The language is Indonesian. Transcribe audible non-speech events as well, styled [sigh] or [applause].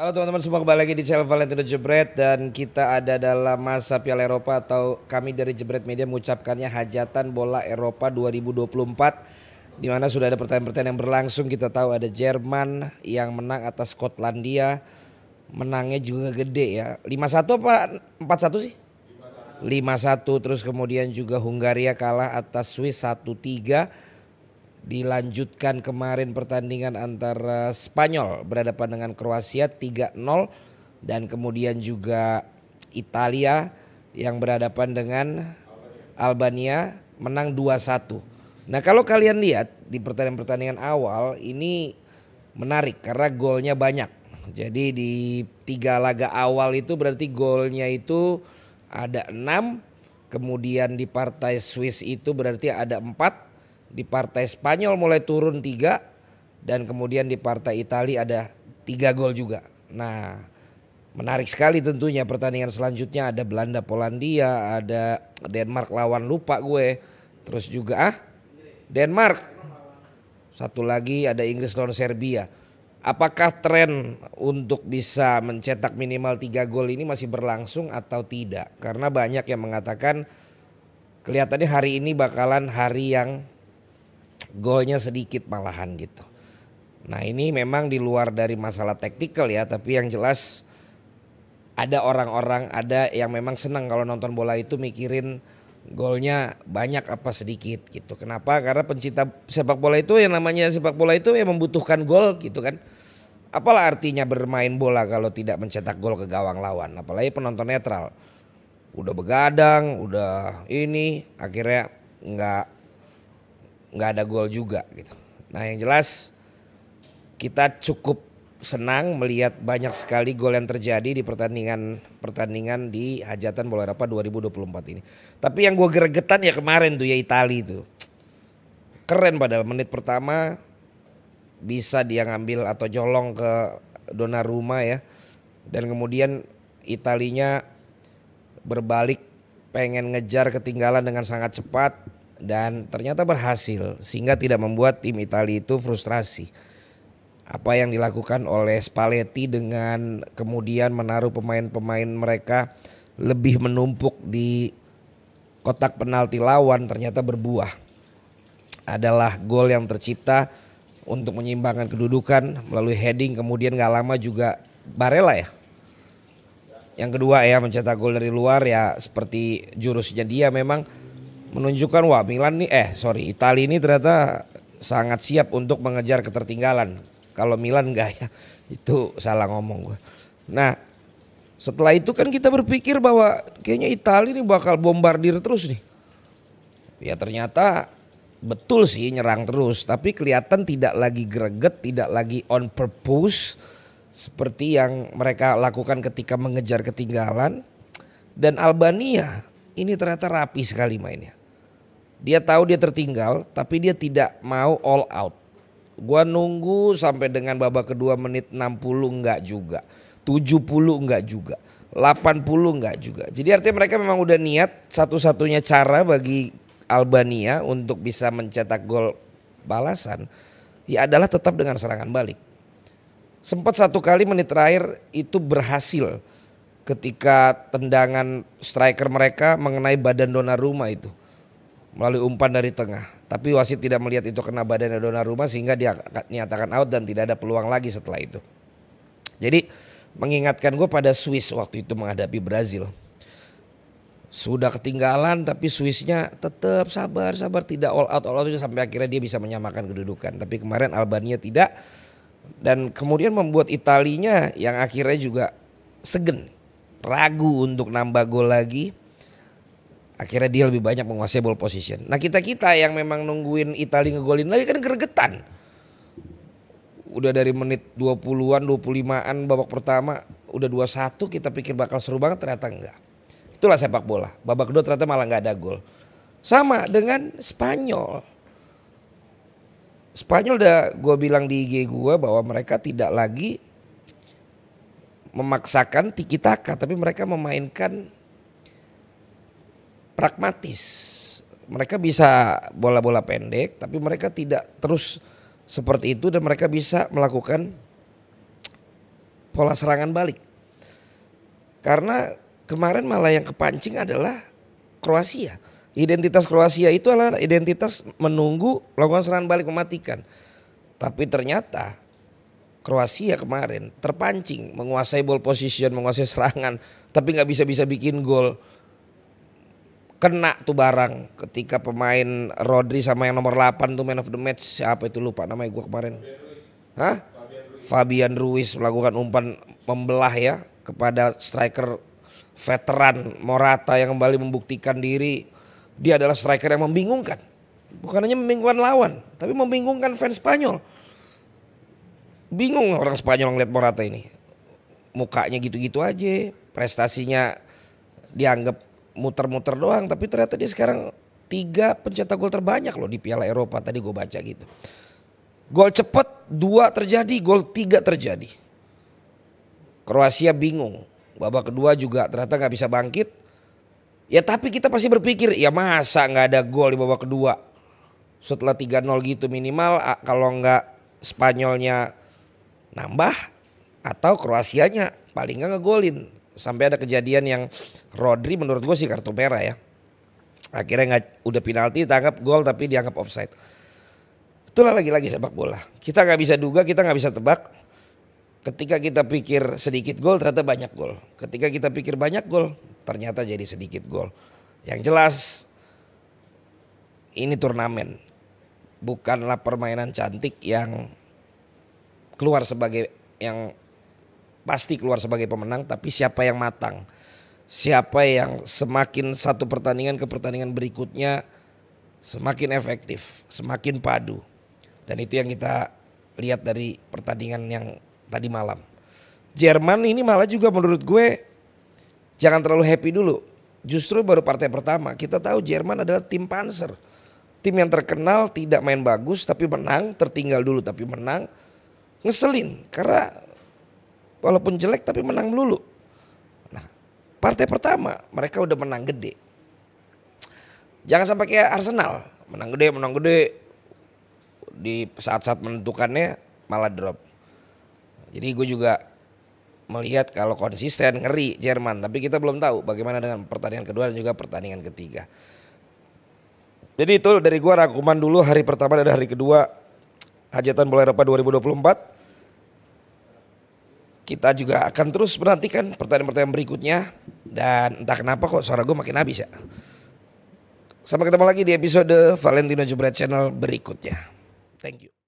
Halo teman-teman semua kembali lagi di channel Valentino Jebret dan kita ada dalam masa Piala Eropa atau kami dari Jebret Media mengucapkannya hajatan bola Eropa 2024 di mana sudah ada pertandingan-pertandingan yang berlangsung kita tahu ada Jerman yang menang atas Skotlandia menangnya juga gede ya 5-1 apa 4-1 sih 5-1 terus kemudian juga Hungaria kalah atas Swiss 1-3 Dilanjutkan kemarin pertandingan antara Spanyol berhadapan dengan Kroasia 3-0 dan kemudian juga Italia yang berhadapan dengan Albania menang 2-1. Nah, kalau kalian lihat di pertandingan-pertandingan awal ini menarik karena golnya banyak. Jadi di tiga laga awal itu berarti golnya itu ada enam, kemudian di partai Swiss itu berarti ada empat di partai Spanyol mulai turun tiga dan kemudian di partai Italia ada tiga gol juga. Nah menarik sekali tentunya pertandingan selanjutnya ada Belanda Polandia, ada Denmark lawan lupa gue, terus juga ah Denmark. Satu lagi ada Inggris lawan Serbia. Apakah tren untuk bisa mencetak minimal tiga gol ini masih berlangsung atau tidak? Karena banyak yang mengatakan kelihatannya hari ini bakalan hari yang golnya sedikit malahan gitu. Nah ini memang di luar dari masalah taktikal ya, tapi yang jelas ada orang-orang ada yang memang senang kalau nonton bola itu mikirin golnya banyak apa sedikit gitu. Kenapa? Karena pencinta sepak bola itu yang namanya sepak bola itu yang membutuhkan gol gitu kan. Apalah artinya bermain bola kalau tidak mencetak gol ke gawang lawan, apalagi penonton netral. Udah begadang, udah ini akhirnya nggak nggak ada gol juga gitu. Nah yang jelas kita cukup senang melihat banyak sekali gol yang terjadi di pertandingan pertandingan di hajatan bola Eropa 2024 ini. Tapi yang gue geregetan ya kemarin tuh ya Itali itu. Keren padahal menit pertama bisa dia ngambil atau jolong ke Donnarumma ya. Dan kemudian Italinya berbalik pengen ngejar ketinggalan dengan sangat cepat dan ternyata berhasil sehingga tidak membuat tim Italia itu frustrasi. Apa yang dilakukan oleh Spalletti dengan kemudian menaruh pemain-pemain mereka lebih menumpuk di kotak penalti lawan ternyata berbuah. Adalah gol yang tercipta untuk menyimbangkan kedudukan melalui heading kemudian gak lama juga Barella ya yang kedua ya mencetak gol dari luar ya seperti jurusnya dia memang menunjukkan wah Milan nih eh sorry Italia ini ternyata sangat siap untuk mengejar ketertinggalan. Kalau Milan enggak ya [laughs] itu salah ngomong gue. Nah setelah itu kan kita berpikir bahwa kayaknya Italia ini bakal bombardir terus nih. Ya ternyata betul sih nyerang terus tapi kelihatan tidak lagi greget, tidak lagi on purpose seperti yang mereka lakukan ketika mengejar ketinggalan dan Albania ini ternyata rapi sekali mainnya. Dia tahu dia tertinggal tapi dia tidak mau all out. Gua nunggu sampai dengan babak kedua menit 60 enggak juga. 70 enggak juga. 80 enggak juga. Jadi artinya mereka memang udah niat satu-satunya cara bagi Albania untuk bisa mencetak gol balasan ya adalah tetap dengan serangan balik. Sempat satu kali menit terakhir itu berhasil ketika tendangan striker mereka mengenai badan Donnarumma itu melalui umpan dari tengah. Tapi wasit tidak melihat itu kena badannya Rumah sehingga dia nyatakan out dan tidak ada peluang lagi setelah itu. Jadi mengingatkan gue pada Swiss waktu itu menghadapi Brazil. Sudah ketinggalan tapi Swissnya tetap sabar sabar tidak all out all out sampai akhirnya dia bisa menyamakan kedudukan. Tapi kemarin Albania tidak dan kemudian membuat Italinya yang akhirnya juga segen ragu untuk nambah gol lagi Akhirnya dia lebih banyak menguasai ball position. Nah kita-kita yang memang nungguin Italia ngegolin lagi kan gergetan. Udah dari menit 20-an, 25-an babak pertama. Udah 21 kita pikir bakal seru banget ternyata enggak. Itulah sepak bola. Babak kedua ternyata malah nggak ada gol. Sama dengan Spanyol. Spanyol udah gue bilang di IG gue bahwa mereka tidak lagi memaksakan tiki taka tapi mereka memainkan pragmatis. Mereka bisa bola-bola pendek, tapi mereka tidak terus seperti itu dan mereka bisa melakukan pola serangan balik. Karena kemarin malah yang kepancing adalah Kroasia. Identitas Kroasia itu adalah identitas menunggu melakukan serangan balik mematikan. Tapi ternyata Kroasia kemarin terpancing menguasai ball position, menguasai serangan, tapi nggak bisa-bisa bikin gol kena tuh barang ketika pemain Rodri sama yang nomor 8 tuh man of the match siapa itu lupa namanya gua kemarin. Hah? Fabian Ruiz melakukan umpan membelah ya kepada striker veteran Morata yang kembali membuktikan diri dia adalah striker yang membingungkan. Bukan hanya membingungkan lawan, tapi membingungkan fans Spanyol. Bingung orang Spanyol ngeliat Morata ini. Mukanya gitu-gitu aja, prestasinya dianggap muter-muter doang tapi ternyata dia sekarang tiga pencetak gol terbanyak loh di Piala Eropa tadi gue baca gitu. Gol cepet dua terjadi, gol tiga terjadi. Kroasia bingung. Babak kedua juga ternyata nggak bisa bangkit. Ya tapi kita pasti berpikir ya masa nggak ada gol di babak kedua. Setelah 3-0 gitu minimal kalau nggak Spanyolnya nambah atau Kroasianya paling nggak ngegolin sampai ada kejadian yang Rodri menurut gue sih kartu merah ya. Akhirnya nggak udah penalti tangkap gol tapi dianggap offside. Itulah lagi-lagi sepak bola. Kita nggak bisa duga, kita nggak bisa tebak. Ketika kita pikir sedikit gol ternyata banyak gol. Ketika kita pikir banyak gol ternyata jadi sedikit gol. Yang jelas ini turnamen. Bukanlah permainan cantik yang keluar sebagai yang pasti keluar sebagai pemenang tapi siapa yang matang siapa yang semakin satu pertandingan ke pertandingan berikutnya semakin efektif semakin padu dan itu yang kita lihat dari pertandingan yang tadi malam Jerman ini malah juga menurut gue jangan terlalu happy dulu justru baru partai pertama kita tahu Jerman adalah tim panser tim yang terkenal tidak main bagus tapi menang, tertinggal dulu tapi menang. Ngeselin karena walaupun jelek tapi menang melulu. Nah, partai pertama mereka udah menang gede. Jangan sampai kayak Arsenal, menang gede, menang gede di saat-saat menentukannya malah drop. Jadi gue juga melihat kalau konsisten ngeri Jerman, tapi kita belum tahu bagaimana dengan pertandingan kedua dan juga pertandingan ketiga. Jadi itu dari gue rangkuman dulu hari pertama dan hari kedua Hajatan Bola Eropa 2024 kita juga akan terus menantikan pertanyaan-pertanyaan berikutnya dan entah kenapa kok suara gue makin habis ya. Sampai ketemu lagi di episode Valentino Jebret Channel berikutnya. Thank you.